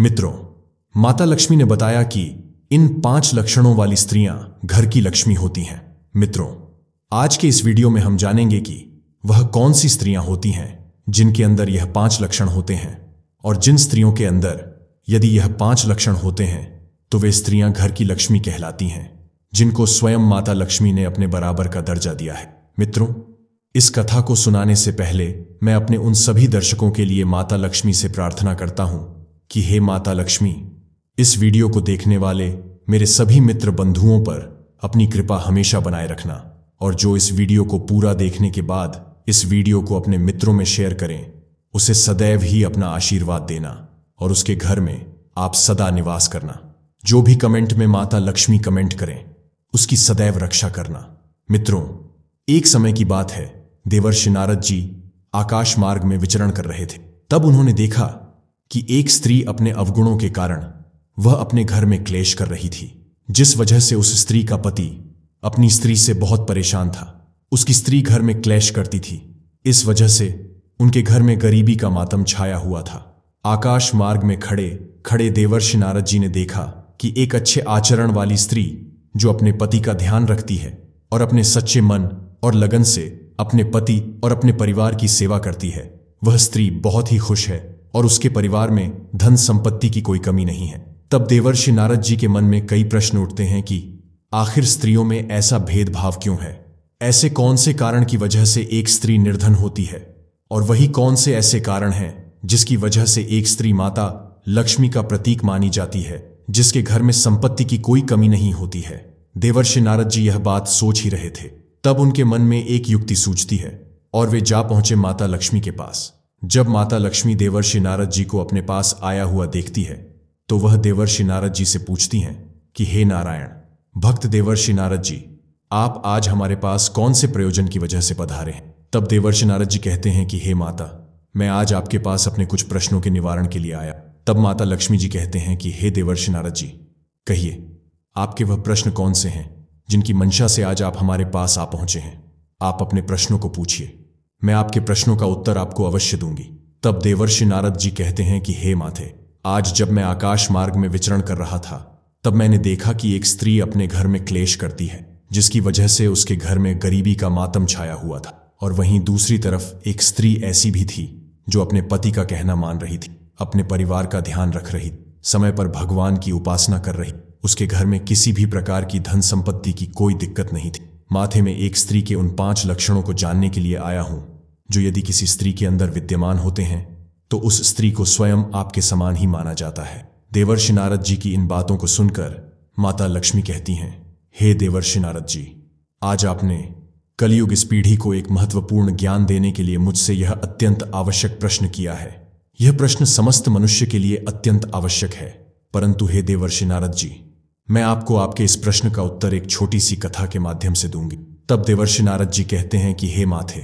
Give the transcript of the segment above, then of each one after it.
मित्रों माता लक्ष्मी ने बताया कि इन पांच लक्षणों वाली स्त्रियां घर की लक्ष्मी होती हैं मित्रों आज के इस वीडियो में हम जानेंगे कि वह कौन सी स्त्रियां होती हैं जिनके अंदर यह पांच लक्षण होते हैं और जिन स्त्रियों के अंदर यदि यह पांच लक्षण होते हैं तो वे स्त्रियां घर की लक्ष्मी कहलाती हैं जिनको स्वयं माता लक्ष्मी ने अपने बराबर का दर्जा दिया है मित्रों इस कथा को सुनाने से पहले मैं अपने उन सभी दर्शकों के लिए माता लक्ष्मी से प्रार्थना करता हूं कि हे माता लक्ष्मी इस वीडियो को देखने वाले मेरे सभी मित्र बंधुओं पर अपनी कृपा हमेशा बनाए रखना और जो इस वीडियो को पूरा देखने के बाद इस वीडियो को अपने मित्रों में शेयर करें उसे सदैव ही अपना आशीर्वाद देना और उसके घर में आप सदा निवास करना जो भी कमेंट में माता लक्ष्मी कमेंट करें उसकी सदैव रक्षा करना मित्रों एक समय की बात है देवर्षि नारद जी आकाश मार्ग में विचरण कर रहे थे तब उन्होंने देखा कि एक स्त्री अपने अवगुणों के कारण वह अपने घर में क्लेश कर रही थी जिस वजह से उस स्त्री का पति अपनी स्त्री से बहुत परेशान था उसकी स्त्री घर में क्लेश करती थी इस वजह से उनके घर में गरीबी का मातम छाया हुआ था आकाश मार्ग में खड़े खड़े देवर्षि नारद जी ने देखा कि एक अच्छे आचरण वाली स्त्री जो अपने पति का ध्यान रखती है और अपने सच्चे मन और लगन से अपने पति और अपने परिवार की सेवा करती है वह स्त्री बहुत ही खुश है और उसके परिवार में धन संपत्ति की कोई कमी नहीं है तब देवर्षि नारद जी के मन में कई प्रश्न उठते हैं कि आखिर स्त्रियों में ऐसा भेदभाव क्यों है ऐसे कौन से कारण की वजह से एक स्त्री निर्धन होती है और वही कौन से ऐसे कारण हैं जिसकी वजह से एक स्त्री माता लक्ष्मी का प्रतीक मानी जाती है जिसके घर में संपत्ति की कोई कमी नहीं होती है देवर्षि नारद जी यह बात सोच ही रहे थे तब उनके मन में एक युक्ति सूझती है और वे जा पहुंचे माता लक्ष्मी के पास जब माता लक्ष्मी देवर्षि नारद जी को अपने पास आया हुआ देखती है तो वह देवर्षि नारद जी से पूछती हैं कि हे नारायण भक्त देवर्षि नारद जी आप आज हमारे पास कौन से प्रयोजन की वजह से पधारे हैं तब देवर्षि नारद जी कहते हैं कि हे माता मैं आज आपके पास अपने कुछ प्रश्नों के निवारण के लिए आया तब माता लक्ष्मी जी कहते हैं कि हे देवर्षि नारद जी कहिए आपके वह प्रश्न कौन से हैं जिनकी मंशा से आज आप हमारे पास आ पहुंचे हैं आप अपने प्रश्नों को पूछिए मैं आपके प्रश्नों का उत्तर आपको अवश्य दूंगी तब देवर्षि नारद जी कहते हैं कि हे माथे आज जब मैं आकाश मार्ग में विचरण कर रहा था तब मैंने देखा कि एक स्त्री अपने घर में क्लेश करती है जिसकी वजह से उसके घर में गरीबी का मातम छाया हुआ था और वहीं दूसरी तरफ एक स्त्री ऐसी भी थी जो अपने पति का कहना मान रही थी अपने परिवार का ध्यान रख रही समय पर भगवान की उपासना कर रही उसके घर में किसी भी प्रकार की धन संपत्ति की कोई दिक्कत नहीं थी माथे में एक स्त्री के उन पांच लक्षणों को जानने के लिए आया हूं जो यदि किसी स्त्री के अंदर विद्यमान होते हैं तो उस स्त्री को स्वयं आपके समान ही माना जाता है देवर्षि नारद जी की इन बातों को सुनकर माता लक्ष्मी कहती हैं हे देवर्षि नारद जी आज आपने कलयुग इस पीढ़ी को एक महत्वपूर्ण ज्ञान देने के लिए मुझसे यह अत्यंत आवश्यक प्रश्न किया है यह प्रश्न समस्त मनुष्य के लिए अत्यंत आवश्यक है परंतु हे देवर्षि नारद जी मैं आपको आपके इस प्रश्न का उत्तर एक छोटी सी कथा के माध्यम से दूंगी तब देवर्षि नारद जी कहते हैं कि हे माथे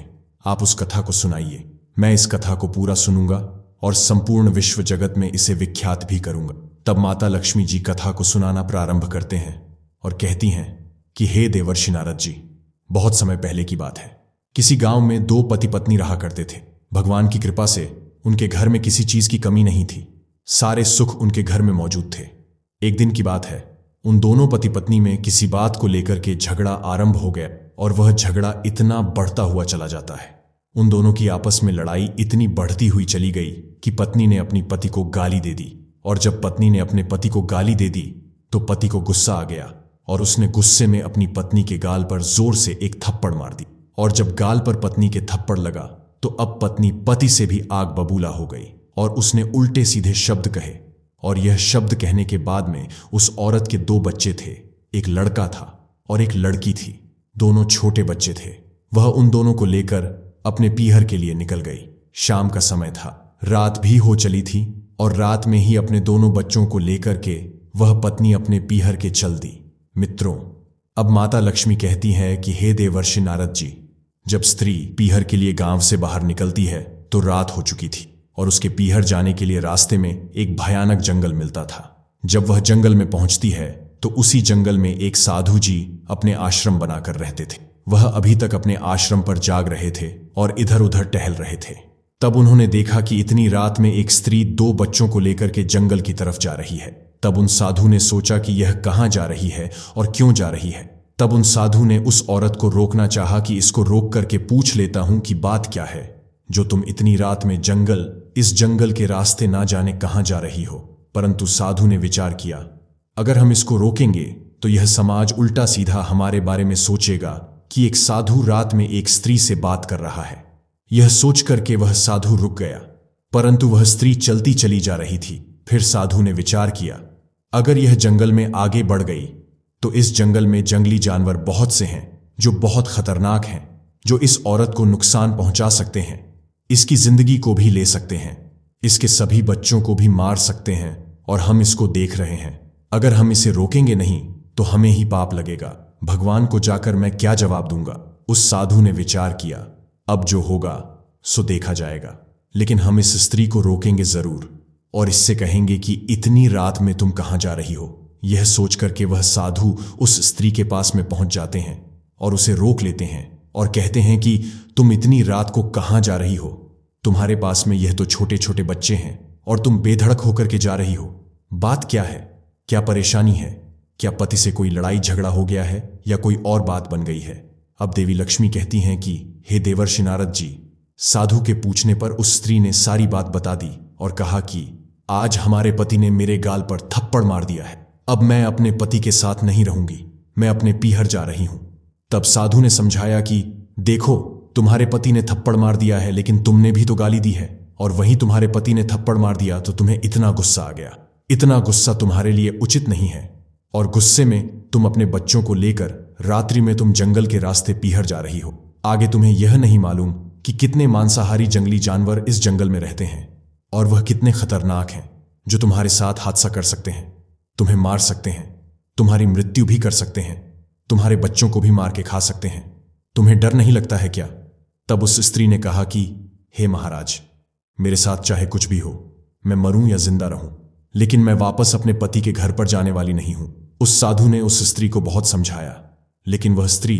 आप उस कथा को सुनाइए मैं इस कथा को पूरा सुनूंगा और संपूर्ण विश्व जगत में इसे विख्यात भी करूंगा तब माता लक्ष्मी जी कथा को सुनाना प्रारंभ करते हैं और कहती हैं कि हे देवर्षि नारद जी बहुत समय पहले की बात है किसी गांव में दो पति पत्नी रहा करते थे भगवान की कृपा से उनके घर में किसी चीज की कमी नहीं थी सारे सुख उनके घर में मौजूद थे एक दिन की बात है उन दोनों पति पत्नी में किसी बात को लेकर के झगड़ा आरंभ हो गया और वह झगड़ा इतना बढ़ता हुआ चला जाता है उन दोनों की आपस में लड़ाई इतनी बढ़ती हुई चली गई कि पत्नी ने अपनी पति को गाली दे दी और जब पत्नी ने अपने पति को गाली दे दी तो पति को गुस्सा आ गया और उसने गुस्से में अपनी पत्नी के गाल पर जोर से एक थप्पड़ मार दी और जब गाल पर पत्नी के थप्पड़ लगा तो अब पत्नी पति से भी आग बबूला हो गई और उसने उल्टे सीधे शब्द कहे और यह शब्द कहने के बाद में उस औरत के दो बच्चे थे एक लड़का था और एक लड़की थी दोनों छोटे बच्चे थे वह उन दोनों को लेकर अपने पीहर के लिए निकल गई शाम का समय था रात भी हो चली थी और रात में ही अपने दोनों बच्चों को लेकर के वह पत्नी अपने पीहर के चल दी मित्रों अब माता लक्ष्मी कहती है कि हे देवर्षि नारद जी जब स्त्री पीहर के लिए गांव से बाहर निकलती है तो रात हो चुकी थी और उसके पीहर जाने के लिए रास्ते में एक भयानक जंगल मिलता था जब वह जंगल में पहुंचती है तो उसी जंगल में एक साधु जी अपने आश्रम बनाकर रहते थे वह अभी तक अपने आश्रम पर जाग रहे थे और इधर उधर टहल रहे थे तब उन्होंने देखा कि इतनी रात में एक स्त्री दो बच्चों को लेकर के जंगल की तरफ जा रही है तब उन साधु ने सोचा कि यह कहां जा रही है और क्यों जा रही है तब उन साधु ने उस औरत को रोकना चाहा कि इसको रोक करके पूछ लेता हूं कि बात क्या है जो तुम इतनी रात में जंगल इस जंगल के रास्ते ना जाने कहां जा रही हो परंतु साधु ने विचार किया अगर हम इसको रोकेंगे तो यह समाज उल्टा सीधा हमारे बारे में सोचेगा कि एक साधु रात में एक स्त्री से बात कर रहा है यह सोच करके वह साधु रुक गया परंतु वह स्त्री चलती चली जा रही थी फिर साधु ने विचार किया अगर यह जंगल में आगे बढ़ गई तो इस जंगल में जंगली जानवर बहुत से हैं जो बहुत खतरनाक हैं जो इस औरत को नुकसान पहुंचा सकते हैं इसकी जिंदगी को भी ले सकते हैं इसके सभी बच्चों को भी मार सकते हैं और हम इसको देख रहे हैं अगर हम इसे रोकेंगे नहीं तो हमें ही पाप लगेगा भगवान को जाकर मैं क्या जवाब दूंगा उस साधु ने विचार किया अब जो होगा सो देखा जाएगा लेकिन हम इस स्त्री को रोकेंगे जरूर और इससे कहेंगे कि इतनी रात में तुम कहां जा रही हो यह सोच करके वह साधु उस स्त्री के पास में पहुंच जाते हैं और उसे रोक लेते हैं और कहते हैं कि तुम इतनी रात को कहां जा रही हो तुम्हारे पास में यह तो छोटे छोटे बच्चे हैं और तुम बेधड़क होकर के जा रही हो बात क्या है क्या परेशानी है क्या पति से कोई लड़ाई झगड़ा हो गया है या कोई और बात बन गई है अब देवी लक्ष्मी कहती हैं कि हे देवर शिनारद जी साधु के पूछने पर उस स्त्री ने सारी बात बता दी और कहा कि आज हमारे पति ने मेरे गाल पर थप्पड़ मार दिया है अब मैं अपने पति के साथ नहीं रहूंगी मैं अपने पीहर जा रही हूं तब साधु ने समझाया कि देखो तुम्हारे पति ने थप्पड़ मार दिया है लेकिन तुमने भी तो गाली दी है और वहीं तुम्हारे पति ने थप्पड़ मार दिया तो तुम्हें इतना गुस्सा आ गया इतना गुस्सा तुम्हारे लिए उचित नहीं है और गुस्से में तुम अपने बच्चों को लेकर रात्रि में तुम जंगल के रास्ते पीहर जा रही हो आगे तुम्हें यह नहीं मालूम कि कितने मांसाहारी जंगली जानवर इस जंगल में रहते हैं और वह कितने खतरनाक हैं जो तुम्हारे साथ हादसा कर सकते हैं तुम्हें मार सकते हैं तुम्हारी मृत्यु भी कर सकते हैं तुम्हारे बच्चों को भी मार के खा सकते हैं तुम्हें डर नहीं लगता है क्या तब उस स्त्री ने कहा कि हे महाराज मेरे साथ चाहे कुछ भी हो मैं मरूं या जिंदा रहूं लेकिन मैं वापस अपने पति के घर पर जाने वाली नहीं हूं उस साधु ने उस स्त्री को बहुत समझाया लेकिन वह स्त्री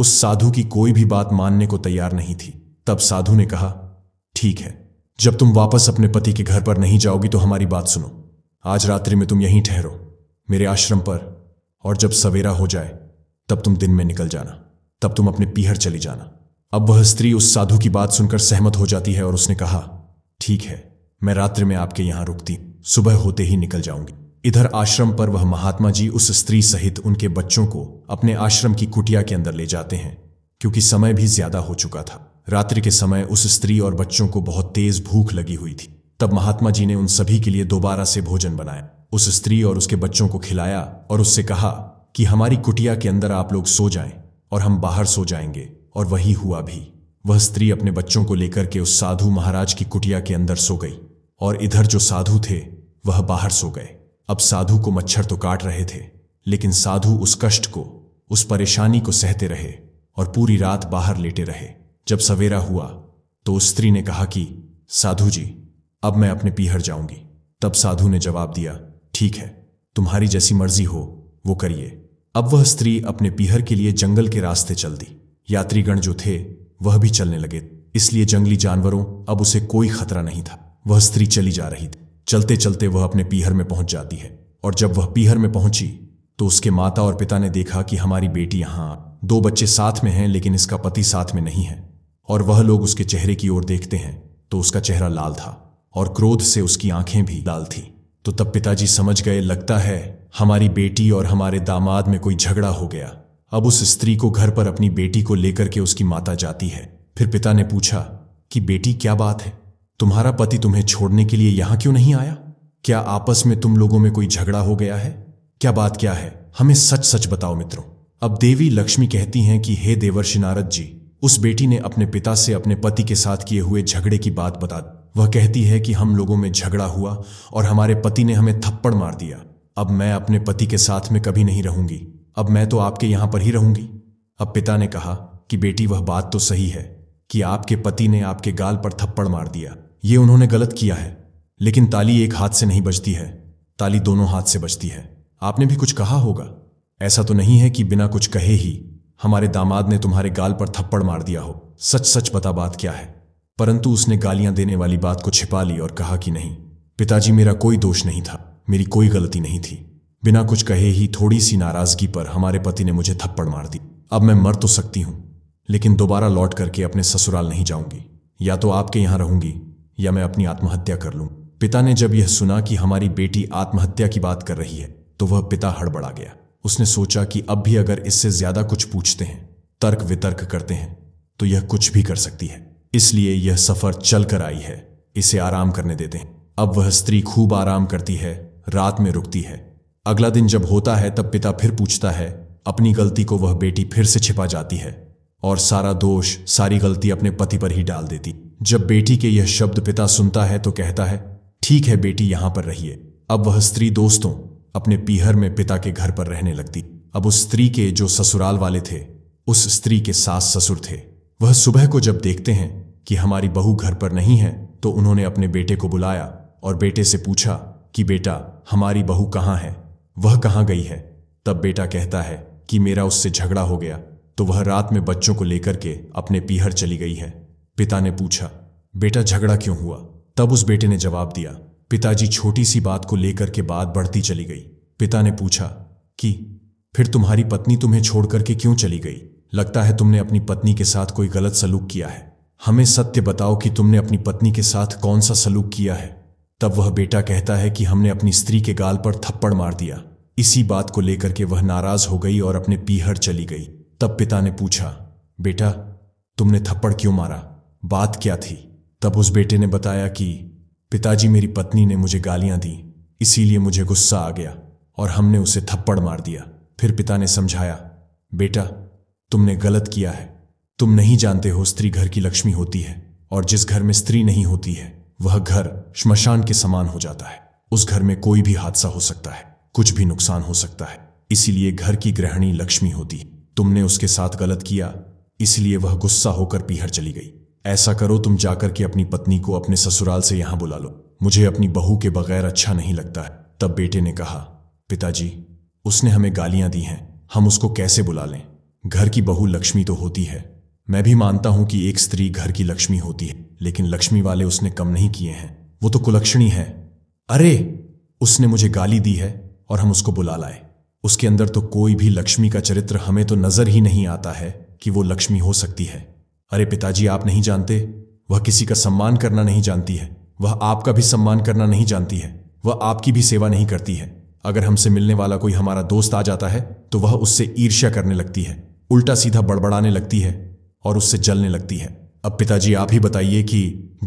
उस साधु की कोई भी बात मानने को तैयार नहीं थी तब साधु ने कहा ठीक है जब तुम वापस अपने पति के घर पर नहीं जाओगी तो हमारी बात सुनो आज रात्रि में तुम यहीं ठहरो मेरे आश्रम पर और जब सवेरा हो जाए तब तुम दिन में निकल जाना तब तुम अपने पीहर चली जाना अब वह स्त्री उस साधु की बात सुनकर सहमत हो जाती है और उसने कहा ठीक है मैं रात्रि में आपके यहां रुकती सुबह होते ही निकल जाऊंगी इधर आश्रम पर वह महात्मा जी उस स्त्री सहित उनके बच्चों को अपने आश्रम की कुटिया के अंदर ले जाते हैं क्योंकि समय भी ज्यादा हो चुका था रात्रि के समय उस स्त्री और बच्चों को बहुत तेज भूख लगी हुई थी तब महात्मा जी ने उन सभी के लिए दोबारा से भोजन बनाया उस स्त्री और उसके बच्चों को खिलाया और उससे कहा कि हमारी कुटिया के अंदर आप लोग सो जाएं और हम बाहर सो जाएंगे और वही हुआ भी वह स्त्री अपने बच्चों को लेकर के उस साधु महाराज की कुटिया के अंदर सो गई और इधर जो साधु थे वह बाहर सो गए अब साधु को मच्छर तो काट रहे थे लेकिन साधु उस कष्ट को उस परेशानी को सहते रहे और पूरी रात बाहर लेटे रहे जब सवेरा हुआ तो उस स्त्री ने कहा कि साधु जी अब मैं अपने पीहर जाऊंगी तब साधु ने जवाब दिया ठीक है तुम्हारी जैसी मर्जी हो वो करिए अब वह स्त्री अपने पीहर के लिए जंगल के रास्ते चल दी यात्रीगण जो थे वह भी चलने लगे इसलिए जंगली जानवरों अब उसे कोई खतरा नहीं था वह स्त्री चली जा रही थी चलते चलते वह अपने पीहर में पहुंच जाती है और जब वह पीहर में पहुंची तो उसके माता और पिता ने देखा कि हमारी बेटी यहां दो बच्चे साथ में हैं लेकिन इसका पति साथ में नहीं है और वह लोग उसके चेहरे की ओर देखते हैं तो उसका चेहरा लाल था और क्रोध से उसकी आंखें भी लाल थीं तो तब पिताजी समझ गए लगता है हमारी बेटी और हमारे दामाद में कोई झगड़ा हो गया अब उस स्त्री को घर पर अपनी बेटी को लेकर के उसकी माता जाती है फिर पिता ने पूछा कि बेटी क्या बात है तुम्हारा पति तुम्हें छोड़ने के लिए यहां क्यों नहीं आया क्या आपस में तुम लोगों में कोई झगड़ा हो गया है क्या बात क्या है हमें सच सच बताओ मित्रों अब देवी लक्ष्मी कहती हैं कि हे देवर्षि नारद जी उस बेटी ने अपने पिता से अपने पति के साथ किए हुए झगड़े की बात बता वह कहती है कि हम लोगों में झगड़ा हुआ और हमारे पति ने हमें थप्पड़ मार दिया अब मैं अपने पति के साथ में कभी नहीं रहूंगी अब मैं तो आपके यहां पर ही रहूंगी अब पिता ने कहा कि बेटी वह बात तो सही है कि आपके पति ने आपके गाल पर थप्पड़ मार दिया ये उन्होंने गलत किया है लेकिन ताली एक हाथ से नहीं बजती है ताली दोनों हाथ से बजती है आपने भी कुछ कहा होगा ऐसा तो नहीं है कि बिना कुछ कहे ही हमारे दामाद ने तुम्हारे गाल पर थप्पड़ मार दिया हो सच सच बता बात क्या है परंतु उसने गालियां देने वाली बात को छिपा ली और कहा कि नहीं पिताजी मेरा कोई दोष नहीं था मेरी कोई गलती नहीं थी बिना कुछ कहे ही थोड़ी सी नाराजगी पर हमारे पति ने मुझे थप्पड़ मार दी अब मैं मर तो सकती हूं लेकिन दोबारा लौट करके अपने ससुराल नहीं जाऊंगी या तो आपके यहां रहूंगी या मैं अपनी आत्महत्या कर लूं पिता ने जब यह सुना कि हमारी बेटी आत्महत्या की बात कर रही है तो वह पिता हड़बड़ा गया उसने सोचा कि अब भी अगर इससे ज्यादा कुछ पूछते हैं तर्क वितर्क करते हैं तो यह कुछ भी कर सकती है इसलिए यह सफर चल कर आई है इसे आराम करने देते हैं अब वह स्त्री खूब आराम करती है रात में रुकती है अगला दिन जब होता है तब पिता फिर पूछता है अपनी गलती को वह बेटी फिर से छिपा जाती है और सारा दोष सारी गलती अपने पति पर ही डाल देती जब बेटी के यह शब्द पिता सुनता है तो कहता है ठीक है बेटी यहां पर रहिए अब वह स्त्री दोस्तों अपने पीहर में पिता के घर पर रहने लगती अब उस स्त्री के जो ससुराल वाले थे उस स्त्री के सास ससुर थे वह सुबह को जब देखते हैं कि हमारी बहू घर पर नहीं है तो उन्होंने अपने बेटे को बुलाया और बेटे से पूछा कि बेटा हमारी बहू कहाँ है वह कहाँ गई है तब बेटा कहता है कि मेरा उससे झगड़ा हो गया तो वह रात में बच्चों को लेकर के अपने पीहर चली गई है पिता ने पूछा बेटा झगड़ा क्यों हुआ तब उस बेटे ने जवाब दिया पिताजी छोटी सी बात को लेकर के बात बढ़ती चली गई पिता ने पूछा कि फिर तुम्हारी पत्नी तुम्हें छोड़ करके क्यों चली गई लगता है तुमने अपनी पत्नी के साथ कोई गलत सलूक किया है हमें सत्य बताओ कि तुमने अपनी पत्नी के साथ कौन सा सलूक किया है तब वह बेटा कहता है कि हमने अपनी स्त्री के गाल पर थप्पड़ मार दिया इसी बात को लेकर के वह नाराज हो गई और अपने पीहर चली गई तब पिता ने पूछा बेटा तुमने थप्पड़ क्यों मारा बात क्या थी तब उस बेटे ने बताया कि पिताजी मेरी पत्नी ने मुझे गालियां दी इसीलिए मुझे गुस्सा आ गया और हमने उसे थप्पड़ मार दिया फिर पिता ने समझाया बेटा तुमने गलत किया है तुम नहीं जानते हो स्त्री घर की लक्ष्मी होती है और जिस घर में स्त्री नहीं होती है वह घर श्मशान के समान हो जाता है उस घर में कोई भी हादसा हो सकता है कुछ भी नुकसान हो सकता है इसीलिए घर की गृहिणी लक्ष्मी होती तुमने उसके साथ गलत किया इसलिए वह गुस्सा होकर पीहर चली गई ऐसा करो तुम जाकर के अपनी पत्नी को अपने ससुराल से यहां बुला लो मुझे अपनी बहू के बगैर अच्छा नहीं लगता है तब बेटे ने कहा पिताजी उसने हमें गालियां दी हैं हम उसको कैसे बुला लें घर की बहू लक्ष्मी तो होती है मैं भी मानता हूं कि एक स्त्री घर की लक्ष्मी होती है लेकिन लक्ष्मी वाले उसने कम नहीं किए हैं वो तो कुलक्षणी है अरे उसने मुझे गाली दी है और हम उसको बुला लाए उसके अंदर तो कोई भी लक्ष्मी का चरित्र हमें तो नजर ही नहीं आता है कि वो लक्ष्मी हो सकती है अरे पिताजी आप नहीं जानते वह किसी का सम्मान करना नहीं जानती है वह आपका भी सम्मान करना नहीं जानती है वह आपकी भी सेवा नहीं करती है अगर हमसे मिलने वाला कोई हमारा दोस्त आ जाता है तो वह उससे ईर्ष्या करने लगती है उल्टा सीधा बड़बड़ाने लगती है और उससे जलने लगती है अब पिताजी आप ही बताइए कि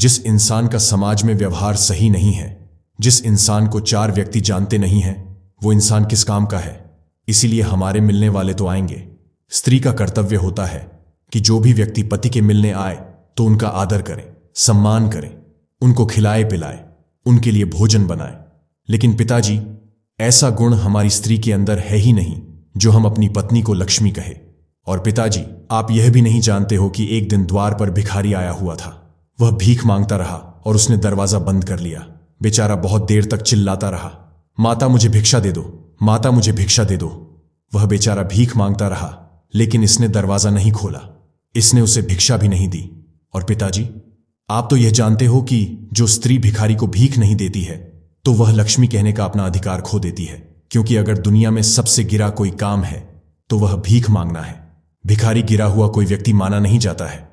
जिस इंसान का समाज में व्यवहार सही नहीं है जिस इंसान को चार व्यक्ति जानते नहीं हैं वो इंसान किस काम का है इसीलिए हमारे मिलने वाले तो आएंगे स्त्री का कर्तव्य होता है कि जो भी व्यक्ति पति के मिलने आए तो उनका आदर करें सम्मान करें उनको खिलाए पिलाए उनके लिए भोजन बनाए लेकिन पिताजी ऐसा गुण हमारी स्त्री के अंदर है ही नहीं जो हम अपनी पत्नी को लक्ष्मी कहे और पिताजी आप यह भी नहीं जानते हो कि एक दिन द्वार पर भिखारी आया हुआ था वह भीख मांगता रहा और उसने दरवाजा बंद कर लिया बेचारा बहुत देर तक चिल्लाता रहा माता मुझे भिक्षा दे दो माता मुझे भिक्षा दे दो वह बेचारा भीख मांगता रहा लेकिन इसने दरवाजा नहीं खोला इसने उसे भिक्षा भी नहीं दी और पिताजी आप तो यह जानते हो कि जो स्त्री भिखारी को भीख नहीं देती है तो वह लक्ष्मी कहने का अपना अधिकार खो देती है क्योंकि अगर दुनिया में सबसे गिरा कोई काम है तो वह भीख मांगना है भिखारी गिरा हुआ कोई व्यक्ति माना नहीं जाता है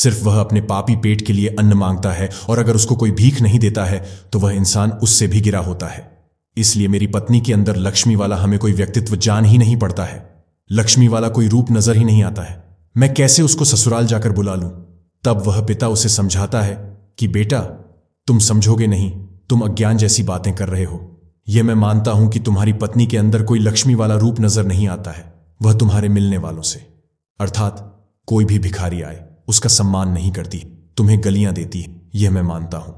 सिर्फ वह अपने पापी पेट के लिए अन्न मांगता है और अगर उसको कोई भीख नहीं देता है तो वह इंसान उससे भी गिरा होता है इसलिए मेरी पत्नी के अंदर लक्ष्मी वाला हमें कोई व्यक्तित्व जान ही नहीं पड़ता है लक्ष्मी वाला कोई रूप नजर ही नहीं आता है मैं कैसे उसको ससुराल जाकर बुला लूं तब वह पिता उसे समझाता है कि बेटा तुम समझोगे नहीं तुम अज्ञान जैसी बातें कर रहे हो यह मैं मानता हूं कि तुम्हारी पत्नी के अंदर कोई लक्ष्मी वाला रूप नजर नहीं आता है वह तुम्हारे मिलने वालों से अर्थात कोई भी भिखारी आए उसका सम्मान नहीं करती तुम्हें गलियां देती यह मैं मानता हूं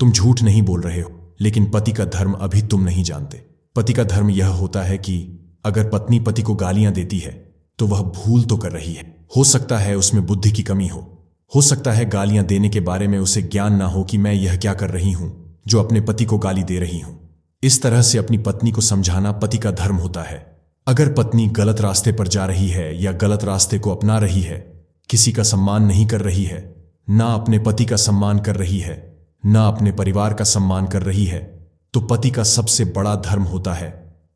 तुम झूठ नहीं बोल रहे हो लेकिन पति का धर्म अभी तुम नहीं जानते पति का धर्म यह होता है कि अगर पत्नी पति को गालियां देती है तो वह भूल तो कर रही है हो सकता है उसमें बुद्धि की कमी हो हो सकता है गालियां देने के बारे में उसे ज्ञान ना हो कि मैं यह क्या कर रही हूं जो अपने पति को गाली दे रही हूं इस तरह से अपनी पत्नी को समझाना पति का धर्म होता है अगर पत्नी गलत रास्ते पर जा रही है या गलत रास्ते को अपना रही है किसी का सम्मान नहीं कर रही है ना अपने पति का सम्मान कर रही है ना अपने परिवार का सम्मान कर रही है तो पति का सबसे बड़ा धर्म होता है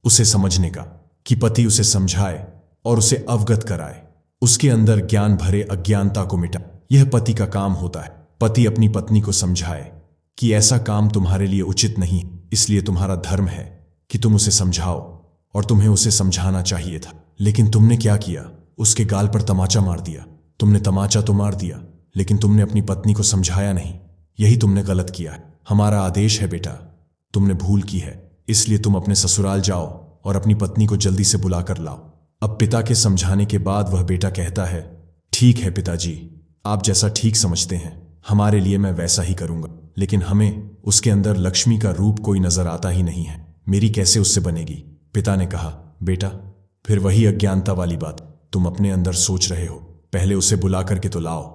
उसे समझने का कि पति उसे समझाए और उसे अवगत कराए उसके अंदर ज्ञान भरे अज्ञानता को मिटा यह पति का काम होता है पति अपनी पत्नी को समझाए कि ऐसा काम तुम्हारे लिए उचित नहीं इसलिए तुम्हारा धर्म है कि तुम उसे समझाओ और तुम्हें उसे समझाना चाहिए था लेकिन तुमने क्या किया उसके गाल पर तमाचा मार दिया तुमने तमाचा तो मार दिया लेकिन तुमने अपनी पत्नी को समझाया नहीं यही तुमने गलत किया है हमारा आदेश है बेटा तुमने भूल की है इसलिए तुम अपने ससुराल जाओ और अपनी पत्नी को जल्दी से बुलाकर लाओ अब पिता के समझाने के बाद वह बेटा कहता है ठीक है पिताजी आप जैसा ठीक समझते हैं हमारे लिए मैं वैसा ही करूंगा लेकिन हमें उसके अंदर लक्ष्मी का रूप कोई नजर आता ही नहीं है मेरी कैसे उससे बनेगी पिता ने कहा बेटा फिर वही अज्ञानता वाली बात तुम अपने अंदर सोच रहे हो पहले उसे बुला करके तो लाओ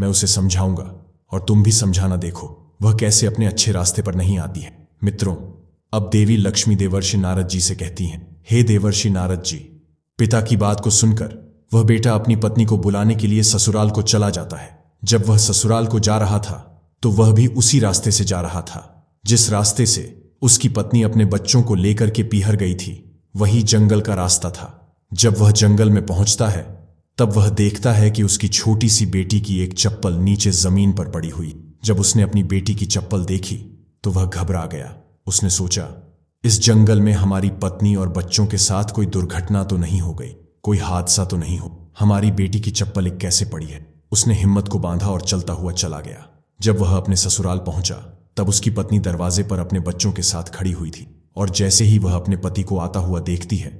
मैं उसे समझाऊंगा और तुम भी समझाना देखो वह कैसे अपने अच्छे रास्ते पर नहीं आती है मित्रों अब देवी लक्ष्मी देवर्षि नारद जी से कहती हैं हे देवर्षि नारद जी पिता की बात को सुनकर वह बेटा अपनी पत्नी को बुलाने के लिए ससुराल को चला जाता है जब वह ससुराल को जा रहा था तो वह भी उसी रास्ते से जा रहा था जिस रास्ते से उसकी पत्नी अपने बच्चों को लेकर के पीहर गई थी वही जंगल का रास्ता था जब वह जंगल में पहुंचता है तब वह देखता है कि उसकी छोटी सी बेटी की एक चप्पल नीचे जमीन पर पड़ी हुई जब उसने अपनी बेटी की चप्पल देखी तो वह घबरा गया उसने सोचा इस जंगल में हमारी पत्नी और बच्चों के साथ कोई दुर्घटना तो नहीं हो गई कोई हादसा तो नहीं हो हमारी बेटी की चप्पल एक कैसे पड़ी है उसने हिम्मत को बांधा और चलता हुआ चला गया जब वह अपने ससुराल पहुंचा तब उसकी पत्नी दरवाजे पर अपने बच्चों के साथ खड़ी हुई थी और जैसे ही वह अपने पति को आता हुआ देखती है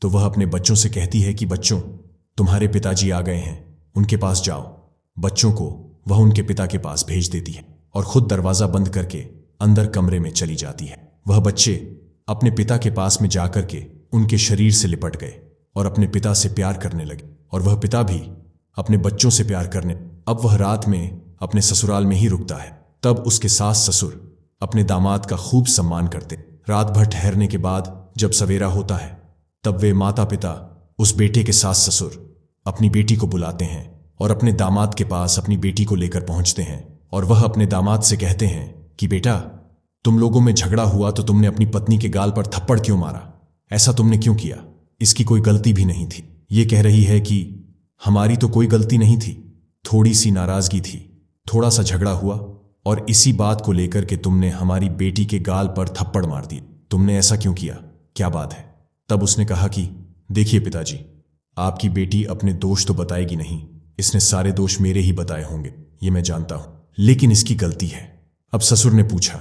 तो वह अपने बच्चों से कहती है कि बच्चों तुम्हारे पिताजी आ गए हैं उनके पास जाओ बच्चों को वह उनके पिता के पास भेज देती है और खुद दरवाजा बंद करके अंदर कमरे में चली जाती है वह बच्चे अपने पिता के पास में जाकर के उनके शरीर से लिपट गए और अपने पिता से प्यार करने लगे और वह पिता भी अपने बच्चों से प्यार करने अब वह रात में अपने ससुराल में ही रुकता है तब उसके सास ससुर अपने दामाद का खूब सम्मान करते रात भर ठहरने के बाद जब सवेरा होता है तब वे माता पिता उस बेटे के सास ससुर अपनी बेटी को बुलाते हैं और अपने दामाद के पास अपनी बेटी को लेकर पहुंचते हैं और वह अपने दामाद से कहते हैं कि बेटा तुम लोगों में झगड़ा हुआ तो तुमने अपनी पत्नी के गाल पर थप्पड़ क्यों मारा ऐसा तुमने क्यों किया इसकी कोई गलती भी नहीं थी ये कह रही है कि हमारी तो कोई गलती नहीं थी थोड़ी सी नाराजगी थी थोड़ा सा झगड़ा हुआ और इसी बात को लेकर के तुमने हमारी बेटी के गाल पर थप्पड़ मार दी तुमने ऐसा क्यों किया क्या बात है तब उसने कहा कि देखिए पिताजी आपकी बेटी अपने दोष तो बताएगी नहीं इसने सारे दोष मेरे ही बताए होंगे ये मैं जानता हूं लेकिन इसकी गलती है अब ससुर ने पूछा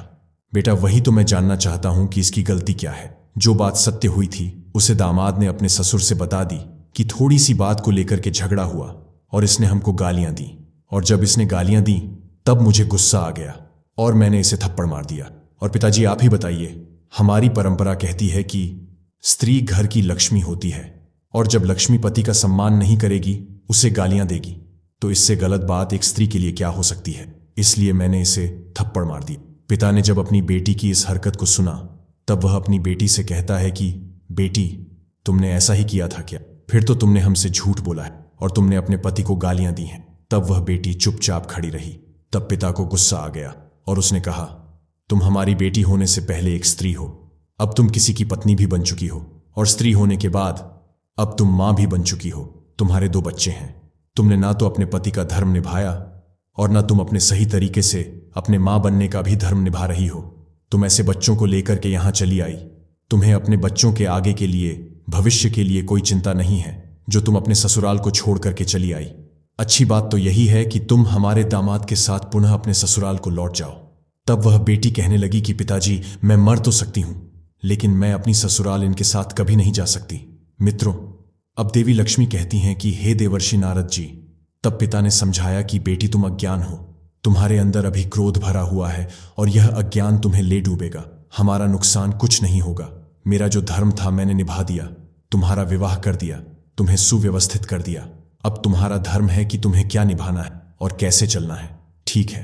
बेटा वही तो मैं जानना चाहता हूं कि इसकी गलती क्या है जो बात सत्य हुई थी उसे दामाद ने अपने ससुर से बता दी कि थोड़ी सी बात को लेकर के झगड़ा हुआ और इसने हमको गालियां दी और जब इसने गालियां दी तब मुझे गुस्सा आ गया और मैंने इसे थप्पड़ मार दिया और पिताजी आप ही बताइए हमारी परंपरा कहती है कि स्त्री घर की लक्ष्मी होती है और जब लक्ष्मी पति का सम्मान नहीं करेगी उसे गालियां देगी तो इससे गलत बात एक स्त्री के लिए क्या हो सकती है इसलिए मैंने इसे थप्पड़ मार दी पिता ने जब अपनी बेटी की इस हरकत को सुना तब वह अपनी बेटी से कहता है कि बेटी तुमने ऐसा ही किया था क्या फिर तो तुमने हमसे झूठ बोला है और तुमने अपने पति को गालियां दी हैं तब वह बेटी चुपचाप खड़ी रही तब पिता को गुस्सा आ गया और उसने कहा तुम हमारी बेटी होने से पहले एक स्त्री हो अब तुम किसी की पत्नी भी बन चुकी हो और स्त्री होने के बाद अब तुम मां भी बन चुकी हो तुम्हारे दो बच्चे हैं तुमने ना तो अपने पति का धर्म निभाया और ना तुम अपने सही तरीके से अपने मां बनने का भी धर्म निभा रही हो तुम ऐसे बच्चों को लेकर के यहां चली आई तुम्हें अपने बच्चों के आगे के लिए भविष्य के लिए कोई चिंता नहीं है जो तुम अपने ससुराल को छोड़ करके चली आई अच्छी बात तो यही है कि तुम हमारे दामाद के साथ पुनः अपने ससुराल को लौट जाओ तब वह बेटी कहने लगी कि पिताजी मैं मर तो सकती हूं लेकिन मैं अपनी ससुराल इनके साथ कभी नहीं जा सकती मित्रों अब देवी लक्ष्मी कहती हैं कि हे देवर्षि नारद जी तब पिता ने समझाया कि बेटी तुम अज्ञान हो तुम्हारे अंदर अभी क्रोध भरा हुआ है और यह अज्ञान तुम्हें ले डूबेगा हमारा नुकसान कुछ नहीं होगा मेरा जो धर्म था मैंने निभा दिया तुम्हारा विवाह कर दिया तुम्हें सुव्यवस्थित कर दिया अब तुम्हारा धर्म है कि तुम्हें क्या निभाना है और कैसे चलना है ठीक है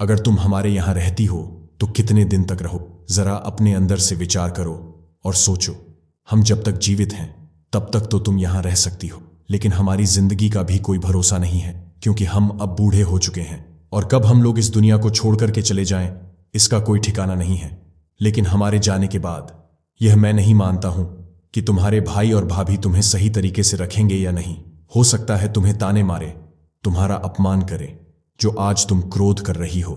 अगर तुम हमारे यहां रहती हो तो कितने दिन तक रहो जरा अपने अंदर से विचार करो और सोचो हम जब तक जीवित हैं तब तक तो तुम यहां रह सकती हो लेकिन हमारी जिंदगी का भी कोई भरोसा नहीं है क्योंकि हम अब बूढ़े हो चुके हैं और कब हम लोग इस दुनिया को छोड़ करके चले जाएं इसका कोई ठिकाना नहीं है लेकिन हमारे जाने के बाद यह मैं नहीं मानता हूं कि तुम्हारे भाई और भाभी तुम्हें सही तरीके से रखेंगे या नहीं हो सकता है तुम्हें ताने मारे तुम्हारा अपमान करे जो आज तुम क्रोध कर रही हो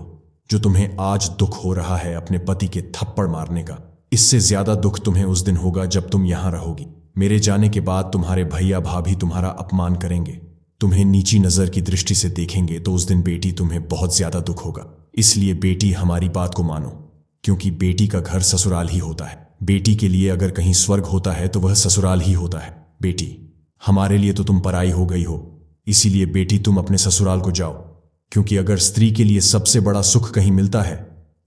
जो तुम्हें आज दुख हो रहा है अपने पति के थप्पड़ मारने का इससे ज्यादा दुख तुम्हें उस दिन होगा जब तुम यहां रहोगी मेरे जाने के बाद तुम्हारे भैया भाभी तुम्हारा अपमान करेंगे तुम्हें नीची नजर की दृष्टि से देखेंगे तो उस दिन बेटी तुम्हें बहुत ज्यादा दुख होगा इसलिए बेटी हमारी बात को मानो क्योंकि बेटी का घर ससुराल ही होता है बेटी के लिए अगर कहीं स्वर्ग होता है तो वह ससुराल ही होता है बेटी हमारे लिए तो तुम पराई हो गई हो इसीलिए बेटी तुम अपने ससुराल को जाओ क्योंकि अगर स्त्री के लिए सबसे बड़ा सुख कहीं मिलता है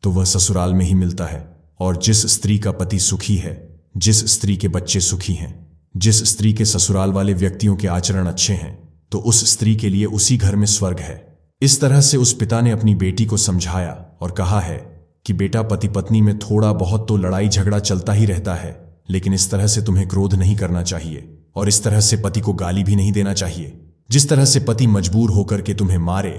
तो वह ससुराल में ही मिलता है और जिस स्त्री का पति सुखी है जिस स्त्री के बच्चे सुखी हैं जिस स्त्री के ससुराल वाले व्यक्तियों के आचरण अच्छे हैं तो उस स्त्री के लिए उसी घर में स्वर्ग है इस तरह से उस पिता ने अपनी बेटी को समझाया और कहा है कि बेटा पति पत्नी में थोड़ा बहुत तो लड़ाई झगड़ा चलता ही रहता है लेकिन इस तरह से तुम्हें क्रोध नहीं करना चाहिए और इस तरह से पति को गाली भी नहीं देना चाहिए जिस तरह से पति मजबूर होकर के तुम्हें मारे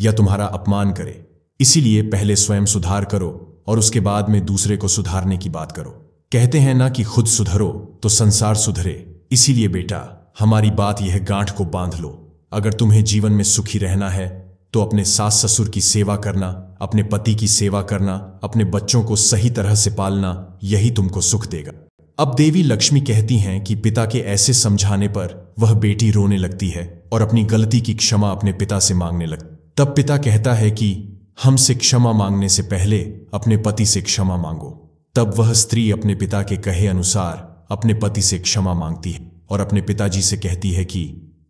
या तुम्हारा अपमान करे इसीलिए पहले स्वयं सुधार करो और उसके बाद में दूसरे को सुधारने की बात करो कहते हैं ना कि खुद सुधरो तो संसार सुधरे इसीलिए बेटा हमारी बात यह गांठ को बांध लो अगर तुम्हें जीवन में सुखी रहना है तो अपने सास ससुर की सेवा करना अपने पति की सेवा करना अपने बच्चों को सही तरह से पालना यही तुमको सुख देगा अब देवी लक्ष्मी कहती हैं कि पिता के ऐसे समझाने पर वह बेटी रोने लगती है और अपनी गलती की क्षमा अपने पिता से मांगने लगती तब पिता कहता है कि हमसे क्षमा मांगने से पहले अपने पति से क्षमा मांगो तब वह स्त्री अपने पिता के कहे अनुसार अपने पति से क्षमा मांगती है और अपने पिताजी से कहती है कि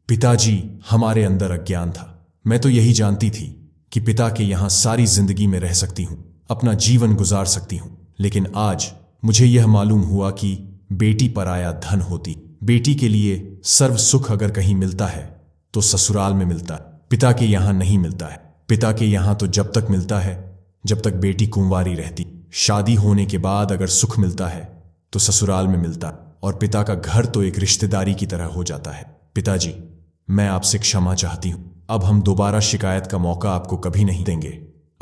पिताजी हमारे अंदर अज्ञान था मैं तो यही जानती थी कि पिता के यहां सारी जिंदगी में रह सकती हूं अपना जीवन गुजार सकती हूं लेकिन आज मुझे यह मालूम हुआ कि बेटी पर आया धन होती बेटी के लिए सर्व सुख अगर कहीं मिलता है तो ससुराल में मिलता पिता के यहाँ नहीं मिलता है पिता के यहाँ तो जब तक मिलता है जब तक बेटी कुंवारी रहती शादी होने के बाद अगर सुख मिलता है तो ससुराल में मिलता और पिता का घर तो एक रिश्तेदारी की तरह हो जाता है पिताजी मैं आपसे क्षमा चाहती हूं अब हम दोबारा शिकायत का मौका आपको कभी नहीं देंगे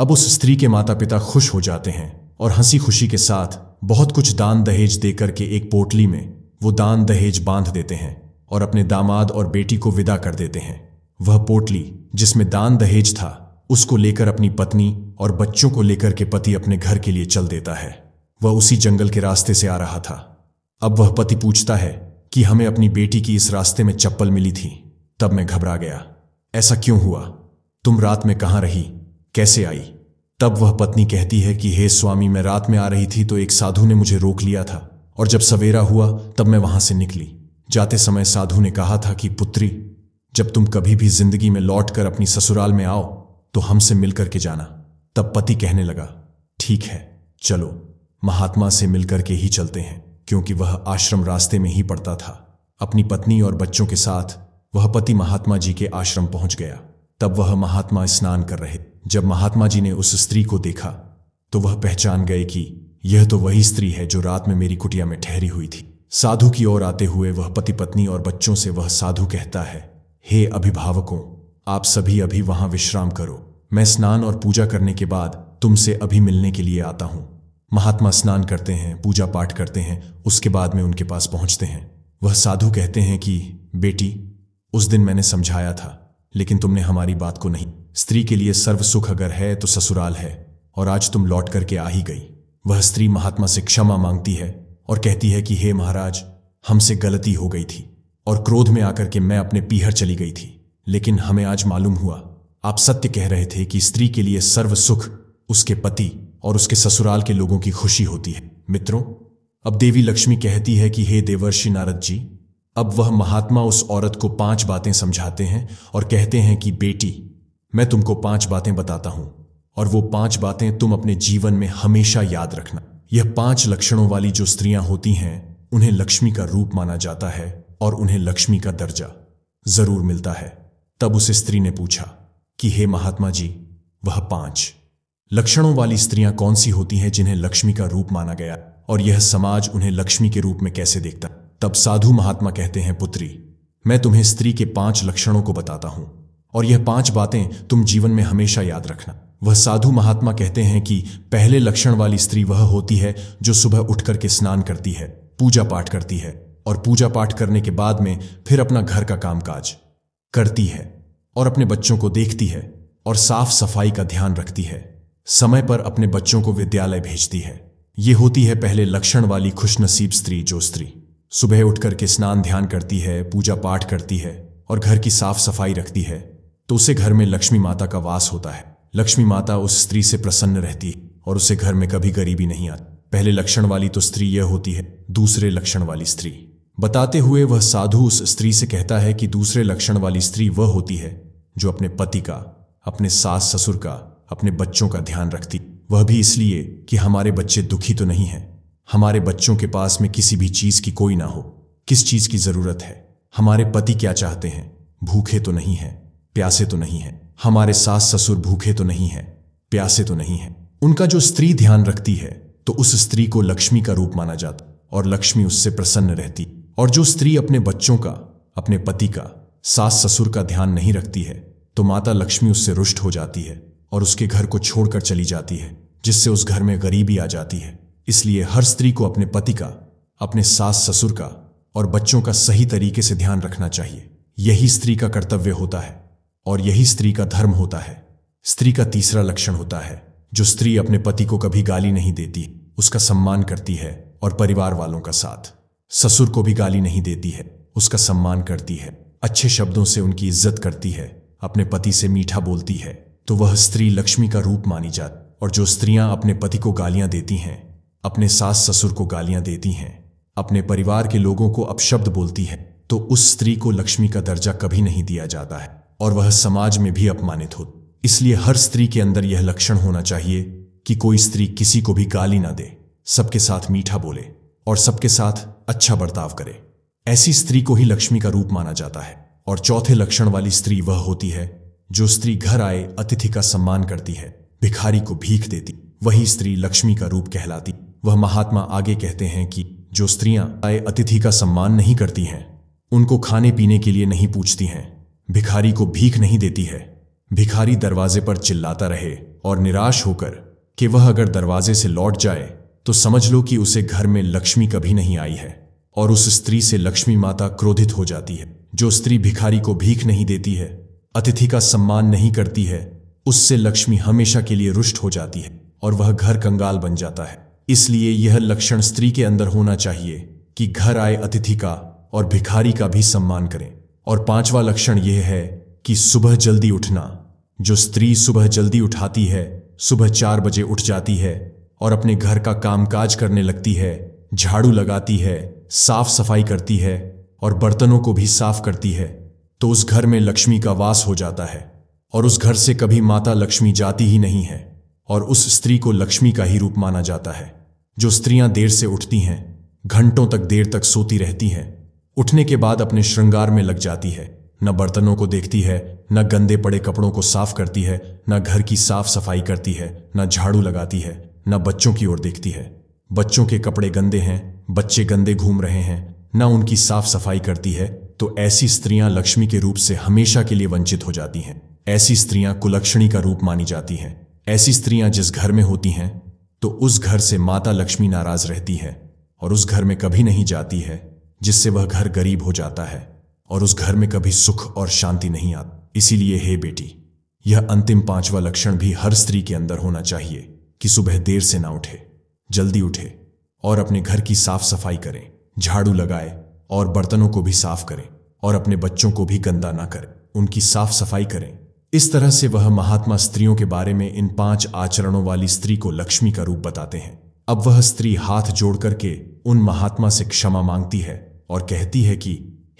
अब उस स्त्री के माता पिता खुश हो जाते हैं और हंसी खुशी के साथ बहुत कुछ दान दहेज देकर के एक पोटली में वो दान दहेज बांध देते हैं और अपने दामाद और बेटी को विदा कर देते हैं वह पोटली जिसमें दान दहेज था उसको लेकर अपनी पत्नी और बच्चों को लेकर के पति अपने घर के लिए चल देता है वह उसी जंगल के रास्ते से आ रहा था अब वह पति पूछता है कि हमें अपनी बेटी की इस रास्ते में चप्पल मिली थी तब मैं घबरा गया ऐसा क्यों हुआ तुम रात में कहां रही कैसे आई तब वह पत्नी कहती है कि हे स्वामी मैं रात में आ रही थी तो एक साधु ने मुझे रोक लिया था और जब सवेरा हुआ तब मैं वहां से निकली जाते समय साधु ने कहा था कि पुत्री जब तुम कभी भी जिंदगी में लौटकर अपनी ससुराल में आओ तो हमसे मिलकर के जाना तब पति कहने लगा ठीक है चलो महात्मा से मिलकर के ही चलते हैं क्योंकि वह आश्रम रास्ते में ही पड़ता था अपनी पत्नी और बच्चों के साथ वह पति महात्मा जी के आश्रम पहुंच गया तब वह महात्मा स्नान कर रहे जब महात्मा जी ने उस स्त्री को देखा तो वह पहचान गए कि यह तो वही स्त्री है जो रात में मेरी कुटिया में ठहरी हुई थी साधु की ओर आते हुए वह पति पत्नी और बच्चों से वह साधु कहता है हे अभिभावकों आप सभी अभी वहां विश्राम करो मैं स्नान और पूजा करने के बाद तुमसे अभी मिलने के लिए आता हूं महात्मा स्नान करते हैं पूजा पाठ करते हैं उसके बाद में उनके पास पहुंचते हैं वह साधु कहते हैं कि बेटी उस दिन मैंने समझाया था लेकिन तुमने हमारी बात को नहीं स्त्री के लिए सर्व सुख अगर है तो ससुराल है और आज तुम लौट करके आ ही गई वह स्त्री महात्मा से क्षमा मांगती है और कहती है कि हे महाराज हमसे गलती हो गई थी और क्रोध में आकर के मैं अपने पीहर चली गई थी लेकिन हमें आज मालूम हुआ आप सत्य कह रहे थे कि स्त्री के लिए सर्व सुख उसके पति और उसके ससुराल के लोगों की खुशी होती है मित्रों अब देवी लक्ष्मी कहती है कि हे देवर्षि नारद जी अब वह महात्मा उस औरत को पांच बातें समझाते हैं और कहते हैं कि बेटी मैं तुमको पांच बातें बताता हूं और वो पांच बातें तुम अपने जीवन में हमेशा याद रखना यह पांच लक्षणों वाली जो स्त्रियां होती हैं उन्हें लक्ष्मी का रूप माना जाता है और उन्हें लक्ष्मी का दर्जा जरूर मिलता है तब उस स्त्री ने पूछा कि हे महात्मा जी वह पांच लक्षणों वाली स्त्रियां कौन सी होती हैं जिन्हें लक्ष्मी का रूप माना गया और यह समाज उन्हें लक्ष्मी के रूप में कैसे देखता तब साधु महात्मा कहते हैं पुत्री मैं तुम्हें स्त्री के पांच लक्षणों को बताता हूं और यह पांच बातें तुम जीवन में हमेशा याद रखना वह साधु महात्मा कहते हैं कि पहले लक्षण वाली स्त्री वह होती है जो सुबह उठ करके स्नान करती है पूजा पाठ करती है और पूजा पाठ करने के बाद में फिर अपना घर का कामकाज करती है और अपने बच्चों को देखती है और साफ सफाई का ध्यान रखती है समय पर अपने बच्चों को विद्यालय भेजती है यह होती है पहले लक्षण वाली खुशनसीब स्त्री जो स्त्री सुबह उठ करके स्नान ध्यान करती है पूजा पाठ करती है और घर की साफ सफाई रखती है तो उसे घर में लक्ष्मी माता का वास होता है लक्ष्मी माता उस स्त्री से प्रसन्न रहती और उसे घर में कभी गरीबी नहीं आती पहले लक्षण वाली तो स्त्री यह होती है दूसरे लक्षण वाली स्त्री बताते हुए वह साधु उस स्त्री से कहता है कि दूसरे लक्षण वाली स्त्री वह होती है जो अपने पति का अपने सास ससुर का अपने बच्चों का ध्यान रखती वह भी इसलिए कि हमारे बच्चे दुखी तो नहीं हैं हमारे बच्चों के पास में किसी भी चीज की कोई ना हो किस चीज की जरूरत है हमारे पति क्या चाहते हैं भूखे तो नहीं हैं प्यासे तो नहीं है हमारे सास ससुर भूखे तो नहीं है प्यासे तो नहीं है उनका जो स्त्री ध्यान रखती है तो उस स्त्री को लक्ष्मी का रूप माना जाता और लक्ष्मी उससे प्रसन्न रहती और जो स्त्री अपने बच्चों का अपने पति का सास ससुर का ध्यान नहीं रखती है तो माता लक्ष्मी उससे रुष्ट हो जाती है और उसके घर को छोड़कर चली जाती है जिससे उस घर में गरीबी आ जाती है इसलिए हर स्त्री को अपने पति का अपने सास ससुर का और बच्चों का सही तरीके से ध्यान रखना चाहिए यही स्त्री का कर्तव्य होता है और यही स्त्री का धर्म होता है स्त्री का तीसरा लक्षण होता है जो स्त्री अपने पति को कभी गाली नहीं देती उसका सम्मान करती है और परिवार वालों का साथ ससुर को भी गाली नहीं देती है उसका सम्मान करती है अच्छे शब्दों से उनकी इज्जत करती है अपने पति से मीठा बोलती है तो वह स्त्री लक्ष्मी का रूप मानी जाती और जो स्त्रियां अपने पति को गालियां देती हैं अपने सास ससुर को गालियां देती हैं अपने परिवार के लोगों को अपशब्द बोलती है तो उस स्त्री को लक्ष्मी का दर्जा कभी नहीं दिया जाता है और वह समाज में भी अपमानित हो इसलिए हर स्त्री के अंदर यह लक्षण होना चाहिए कि कोई स्त्री किसी को भी गाली ना दे सबके साथ मीठा बोले और सबके साथ अच्छा बर्ताव करे ऐसी स्त्री को ही लक्ष्मी का रूप माना जाता है और चौथे लक्षण वाली स्त्री वह होती है जो स्त्री घर आए अतिथि का सम्मान करती है भिखारी को भीख देती वही स्त्री लक्ष्मी का रूप कहलाती वह महात्मा आगे कहते हैं कि जो स्त्रियां आए अतिथि का सम्मान नहीं करती हैं उनको खाने पीने के लिए नहीं पूछती हैं भिखारी को भीख नहीं देती है भिखारी दरवाजे पर चिल्लाता रहे और निराश होकर कि वह अगर दरवाजे से लौट जाए तो समझ लो कि उसे घर में लक्ष्मी कभी नहीं आई है और उस स्त्री से लक्ष्मी माता क्रोधित हो जाती है जो स्त्री भिखारी को भीख नहीं देती है अतिथि का सम्मान नहीं करती है उससे लक्ष्मी हमेशा के लिए रुष्ट हो जाती है और वह घर कंगाल बन जाता है इसलिए यह लक्षण स्त्री के अंदर होना चाहिए कि घर आए अतिथि का और भिखारी का भी सम्मान करें और पांचवा लक्षण यह है कि सुबह जल्दी उठना जो स्त्री सुबह जल्दी उठाती है सुबह चार बजे उठ जाती है और अपने घर का कामकाज करने लगती है झाड़ू लगाती है साफ सफाई करती है और बर्तनों को भी साफ करती है तो उस घर में लक्ष्मी का वास हो जाता है और उस घर से कभी माता लक्ष्मी जाती ही नहीं है और उस स्त्री को लक्ष्मी का ही रूप माना जाता है जो स्त्रियां देर से उठती हैं घंटों तक देर तक सोती रहती हैं उठने के बाद अपने श्रृंगार में लग जाती है न बर्तनों को देखती है न गंदे पड़े कपड़ों को साफ करती है न घर की साफ सफाई करती है न झाड़ू लगाती है न बच्चों की ओर देखती है बच्चों के कपड़े गंदे हैं बच्चे गंदे घूम रहे हैं न उनकी साफ सफाई करती है तो ऐसी स्त्रियां लक्ष्मी के रूप से हमेशा के लिए वंचित हो जाती हैं ऐसी स्त्रियां कुलक्षणी का रूप मानी जाती हैं ऐसी स्त्रियां जिस घर में होती हैं तो उस घर से माता लक्ष्मी नाराज रहती है और उस घर में कभी नहीं जाती है जिससे वह घर गरीब हो जाता है और उस घर में कभी सुख और शांति नहीं आती इसीलिए हे बेटी यह अंतिम पांचवा लक्षण भी हर स्त्री के अंदर होना चाहिए कि सुबह देर से ना उठे जल्दी उठे और अपने घर की साफ सफाई करें झाड़ू लगाए और बर्तनों को भी साफ करें और अपने बच्चों को भी गंदा ना करें उनकी साफ सफाई करें इस तरह से वह महात्मा स्त्रियों के बारे में इन पांच आचरणों वाली स्त्री को लक्ष्मी का रूप बताते हैं अब वह स्त्री हाथ जोड़ करके उन महात्मा से क्षमा मांगती है और कहती है कि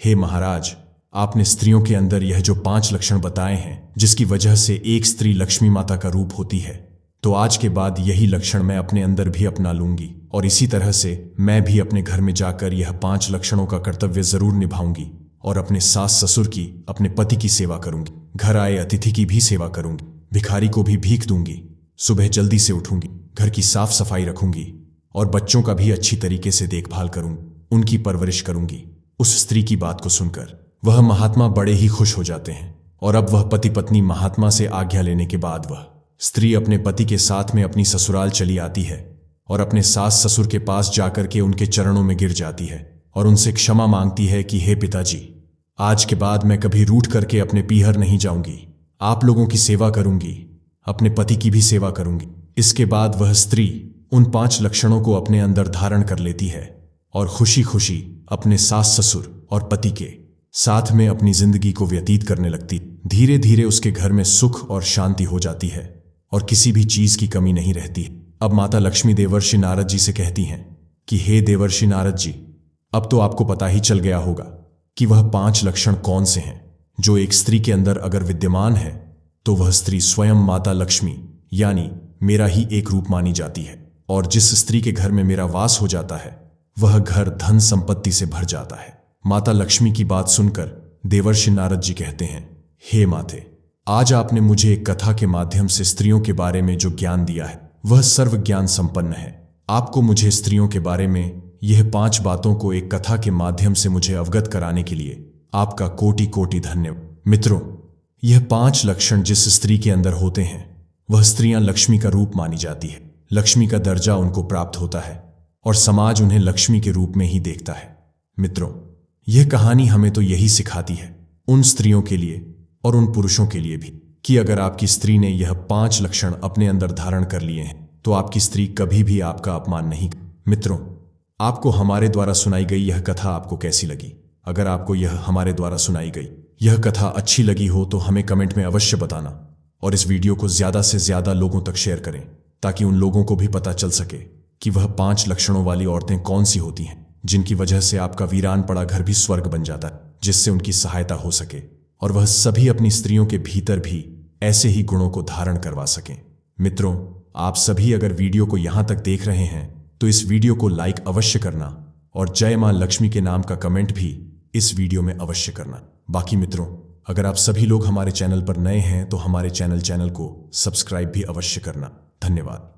हे महाराज आपने स्त्रियों के अंदर यह जो पांच लक्षण बताए हैं जिसकी वजह से एक स्त्री लक्ष्मी माता का रूप होती है तो आज के बाद यही लक्षण मैं अपने अंदर भी अपना लूंगी और इसी तरह से मैं भी अपने घर में जाकर यह पांच लक्षणों का कर्तव्य जरूर निभाऊंगी और अपने सास ससुर की अपने पति की सेवा करूंगी घर आए अतिथि की भी सेवा करूंगी भिखारी को भी भीख दूंगी सुबह जल्दी से उठूंगी घर की साफ सफाई रखूंगी और बच्चों का भी अच्छी तरीके से देखभाल करूंगी उनकी परवरिश करूंगी उस स्त्री की बात को सुनकर वह महात्मा बड़े ही खुश हो जाते हैं और अब वह पति पत्नी महात्मा से आज्ञा लेने के बाद वह स्त्री अपने पति के साथ में अपनी ससुराल चली आती है और अपने सास ससुर के पास जाकर के उनके चरणों में गिर जाती है और उनसे क्षमा मांगती है कि हे पिताजी आज के बाद मैं कभी रूठ करके अपने पीहर नहीं जाऊंगी आप लोगों की सेवा करूंगी अपने पति की भी सेवा करूंगी इसके बाद वह स्त्री उन पांच लक्षणों को अपने अंदर धारण कर लेती है और खुशी खुशी अपने सास ससुर और पति के साथ में अपनी जिंदगी को व्यतीत करने लगती धीरे धीरे उसके घर में सुख और शांति हो जाती है और किसी भी चीज की कमी नहीं रहती अब माता लक्ष्मी देवर्षि नारद जी से कहती हैं कि हे देवर्षि नारद जी अब तो आपको पता ही चल गया होगा कि वह पांच लक्षण कौन से हैं जो एक स्त्री के अंदर अगर विद्यमान है तो वह स्त्री स्वयं माता लक्ष्मी यानी मेरा ही एक रूप मानी जाती है और जिस स्त्री के घर में मेरा वास हो जाता है वह घर धन संपत्ति से भर जाता है माता लक्ष्मी की बात सुनकर देवर्षि नारद जी कहते हैं हे माथे आज आपने मुझे एक कथा के माध्यम से स्त्रियों के बारे में जो ज्ञान दिया है वह सर्व ज्ञान संपन्न है आपको मुझे स्त्रियों के बारे में यह पांच बातों को एक कथा के माध्यम से मुझे अवगत कराने के लिए आपका कोटि कोटि धन्य मित्रों यह पांच लक्षण जिस स्त्री के अंदर होते हैं वह स्त्रियां लक्ष्मी का रूप मानी जाती है लक्ष्मी का दर्जा उनको प्राप्त होता है और समाज उन्हें लक्ष्मी के रूप में ही देखता है मित्रों यह कहानी हमें तो यही सिखाती है उन स्त्रियों के लिए और उन पुरुषों के लिए भी कि अगर आपकी स्त्री ने यह पांच लक्षण अपने अंदर धारण कर लिए हैं तो आपकी स्त्री कभी भी आपका अपमान नहीं मित्रों आपको हमारे द्वारा सुनाई गई यह कथा आपको कैसी लगी अगर आपको यह हमारे द्वारा सुनाई गई यह कथा अच्छी लगी हो तो हमें कमेंट में अवश्य बताना और इस वीडियो को ज्यादा से ज्यादा लोगों तक शेयर करें ताकि उन लोगों को भी पता चल सके कि वह पांच लक्षणों वाली औरतें कौन सी होती हैं जिनकी वजह से आपका वीरान पड़ा घर भी स्वर्ग बन जाता है जिससे उनकी सहायता हो सके और वह सभी अपनी स्त्रियों के भीतर भी ऐसे ही गुणों को धारण करवा सकें मित्रों आप सभी अगर वीडियो को यहां तक देख रहे हैं तो इस वीडियो को लाइक अवश्य करना और जय मां लक्ष्मी के नाम का कमेंट भी इस वीडियो में अवश्य करना बाकी मित्रों अगर आप सभी लोग हमारे चैनल पर नए हैं तो हमारे चैनल चैनल को सब्सक्राइब भी अवश्य करना धन्यवाद